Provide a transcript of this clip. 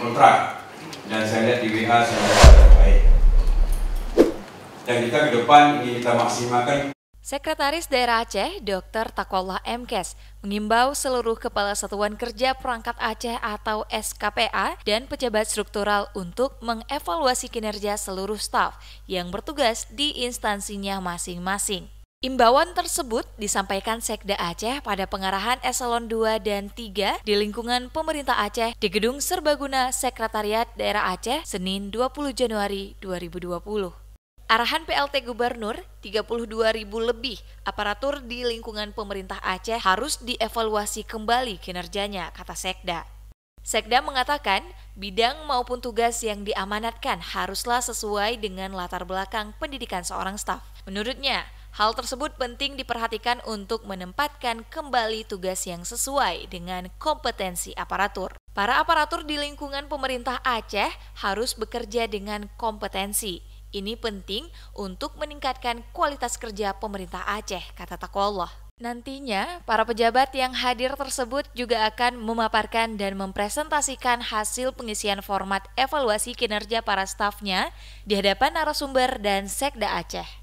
kontrak dan saya lihat di WA saya baik dan kita ke depan ingin kita maksimalkan Sekretaris Daerah Aceh, Dr. Takwallah Mkes, mengimbau seluruh Kepala Satuan Kerja Perangkat Aceh atau SKPA dan pejabat struktural untuk mengevaluasi kinerja seluruh staf yang bertugas di instansinya masing-masing. Imbauan tersebut disampaikan Sekda Aceh pada pengarahan eselon 2 dan 3 di lingkungan pemerintah Aceh di Gedung Serbaguna Sekretariat Daerah Aceh Senin 20 Januari 2020. Arahan PLT Gubernur, 32.000 lebih aparatur di lingkungan pemerintah Aceh harus dievaluasi kembali kinerjanya, kata Sekda. Sekda mengatakan, bidang maupun tugas yang diamanatkan haruslah sesuai dengan latar belakang pendidikan seorang staf. Menurutnya, Hal tersebut penting diperhatikan untuk menempatkan kembali tugas yang sesuai dengan kompetensi aparatur. Para aparatur di lingkungan pemerintah Aceh harus bekerja dengan kompetensi. Ini penting untuk meningkatkan kualitas kerja pemerintah Aceh, kata Takwallah. Nantinya, para pejabat yang hadir tersebut juga akan memaparkan dan mempresentasikan hasil pengisian format evaluasi kinerja para stafnya di hadapan narasumber dan Sekda Aceh.